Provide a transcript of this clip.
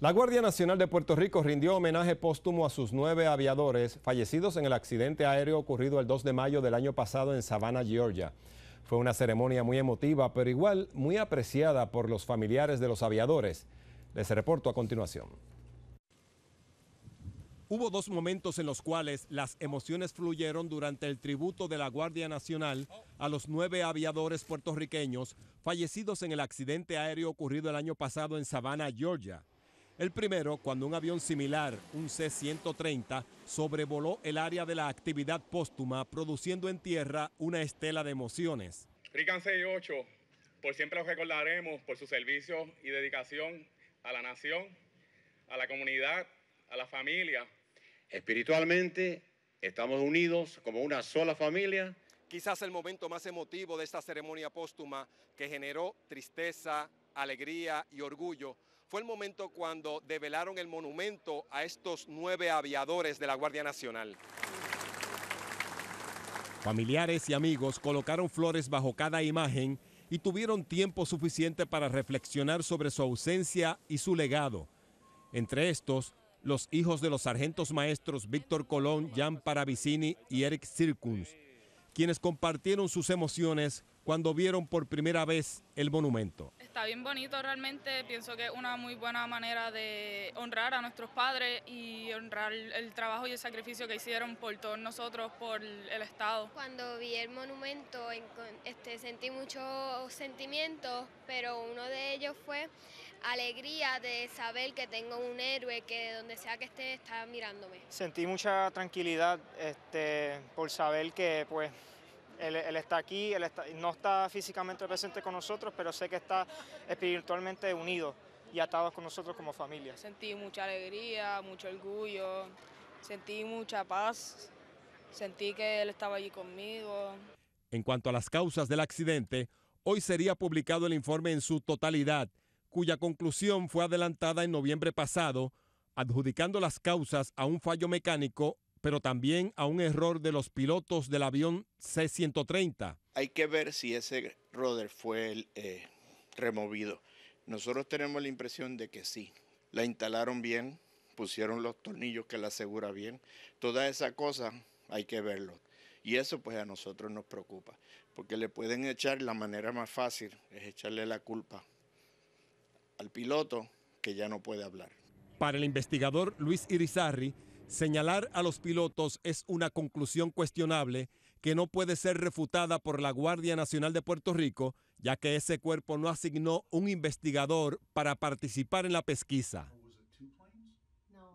La Guardia Nacional de Puerto Rico rindió homenaje póstumo a sus nueve aviadores fallecidos en el accidente aéreo ocurrido el 2 de mayo del año pasado en Savannah, Georgia. Fue una ceremonia muy emotiva, pero igual muy apreciada por los familiares de los aviadores. Les reporto a continuación. Hubo dos momentos en los cuales las emociones fluyeron durante el tributo de la Guardia Nacional a los nueve aviadores puertorriqueños fallecidos en el accidente aéreo ocurrido el año pasado en Savannah, Georgia. El primero, cuando un avión similar, un C-130, sobrevoló el área de la actividad póstuma, produciendo en tierra una estela de emociones. Rican 68, por siempre los recordaremos por su servicio y dedicación a la nación, a la comunidad, a la familia. Espiritualmente, estamos unidos como una sola familia. Quizás el momento más emotivo de esta ceremonia póstuma que generó tristeza, alegría y orgullo fue el momento cuando develaron el monumento a estos nueve aviadores de la Guardia Nacional. Familiares y amigos colocaron flores bajo cada imagen y tuvieron tiempo suficiente para reflexionar sobre su ausencia y su legado. Entre estos, los hijos de los sargentos maestros Víctor Colón, Jan Paravicini y Eric Circuns, quienes compartieron sus emociones cuando vieron por primera vez el monumento? Está bien bonito realmente, pienso que es una muy buena manera de honrar a nuestros padres y honrar el trabajo y el sacrificio que hicieron por todos nosotros, por el Estado. Cuando vi el monumento este, sentí muchos sentimientos, pero uno de ellos fue alegría de saber que tengo un héroe que donde sea que esté está mirándome. Sentí mucha tranquilidad este, por saber que pues él, está aquí, él no está físicamente presente con nosotros, pero sé que está espiritualmente unido y atado con nosotros como familia. Sentí mucha alegría, mucho orgullo, sentí mucha paz, sentí que él estaba allí conmigo. En cuanto a las causas del accidente, hoy sería publicado el informe en su totalidad, cuya conclusión fue adelantada en noviembre pasado, adjudicando las causas a un fallo mecánico pero también a un error de los pilotos del avión C-130. Hay que ver si ese roder fue eh, removido. Nosotros tenemos la impresión de que sí. La instalaron bien, pusieron los tornillos que la asegura bien. Toda esa cosa hay que verlo. Y eso pues a nosotros nos preocupa, porque le pueden echar, la manera más fácil es echarle la culpa al piloto que ya no puede hablar. Para el investigador Luis Irizarri, Señalar a los pilotos es una conclusión cuestionable que no puede ser refutada por la Guardia Nacional de Puerto Rico, ya que ese cuerpo no asignó un investigador para participar en la pesquisa.